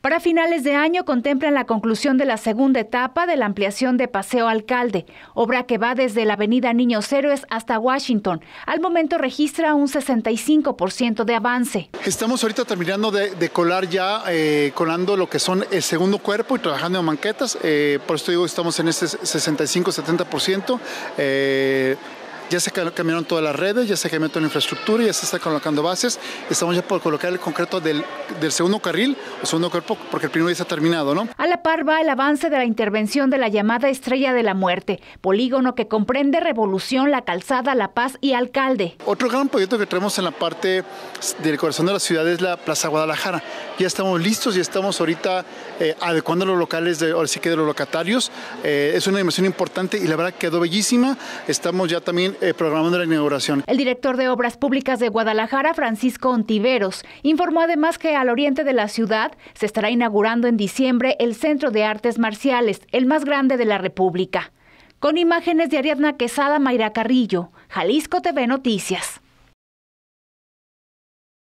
Para finales de año contemplan la conclusión de la segunda etapa de la ampliación de Paseo Alcalde, obra que va desde la avenida Niños Héroes hasta Washington. Al momento registra un 65% de avance. Estamos ahorita terminando de, colar ya, eh, colando lo que son el segundo cuerpo y trabajando en manquetas. Eh, por esto digo, estamos en ese 65-70%. Ya se cambiaron todas las redes, ya se cambió toda la infraestructura, ya se está colocando bases. Estamos ya por colocar el concreto del, segundo carril o segundo cuerpo porque el primero ya está terminado, ¿no? A la par va el avance de la intervención de la llamada Estrella de la Muerte, polígono que comprende Revolución, La Calzada, La Paz y Alcalde. Otro gran proyecto que tenemos en la parte del corazón de la ciudad es la Plaza Guadalajara. Ya estamos listos, y estamos ahorita eh, adecuando los locales, de, ahora sí que de los locatarios. Eh, es una dimensión importante y la verdad quedó bellísima. Estamos ya también eh, inauguración. El director de Obras Públicas de Guadalajara, Francisco Ontiveros, informó además que al oriente de la ciudad se estará inaugurando en diciembre el Centro de Artes Marciales, el más grande de la República. Con imágenes de Ariadna Quesada Mayra Carrillo, Jalisco TV Noticias.